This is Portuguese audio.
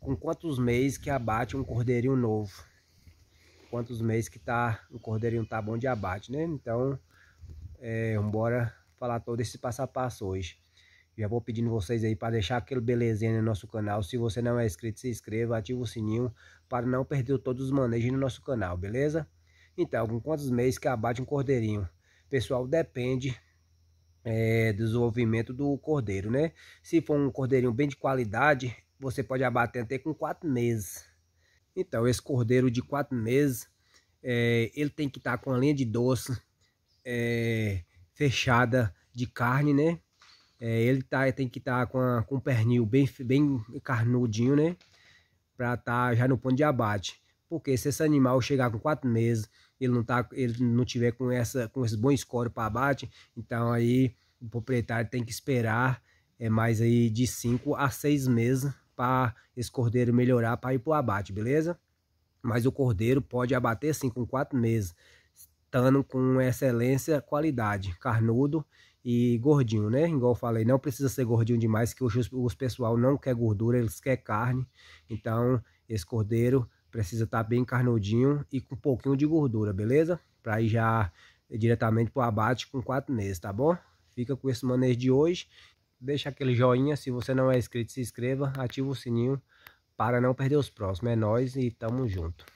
com quantos meses que abate um cordeirinho novo. Quantos meses que tá um cordeirinho tá bom de abate, né? Então, é, bora falar todo esse passo a passo hoje. Já vou pedindo vocês aí para deixar aquele belezinha no nosso canal. Se você não é inscrito, se inscreva, ativa o sininho para não perder todos os manejos no nosso canal, beleza? Então, com quantos meses que abate um cordeirinho? Pessoal, depende é, desenvolvimento do cordeiro, né? Se for um cordeirinho bem de qualidade, você pode abater até com quatro meses. Então, esse cordeiro de quatro meses, é, ele tem que estar tá com a linha de doce é, fechada de carne, né? É, ele tá, tem que estar tá com, com o pernil bem, bem carnudinho, né? Pra estar tá já no ponto de abate. Porque se esse animal chegar com quatro meses, ele não, tá, ele não tiver com, essa, com esse bom score para abate, então aí o proprietário tem que esperar é mais aí de cinco a seis meses para esse cordeiro melhorar para ir para o abate, beleza? Mas o cordeiro pode abater sim com quatro meses, estando com excelência, qualidade, carnudo e gordinho, né? Igual eu falei, não precisa ser gordinho demais, que os, os pessoal não quer gordura, eles querem carne. Então, esse cordeiro precisa estar tá bem carnudinho e com um pouquinho de gordura, beleza? Para ir já diretamente para o abate com quatro meses, tá bom? Fica com esse manejo de hoje deixa aquele joinha, se você não é inscrito, se inscreva, ativa o sininho para não perder os próximos. É nóis e tamo junto.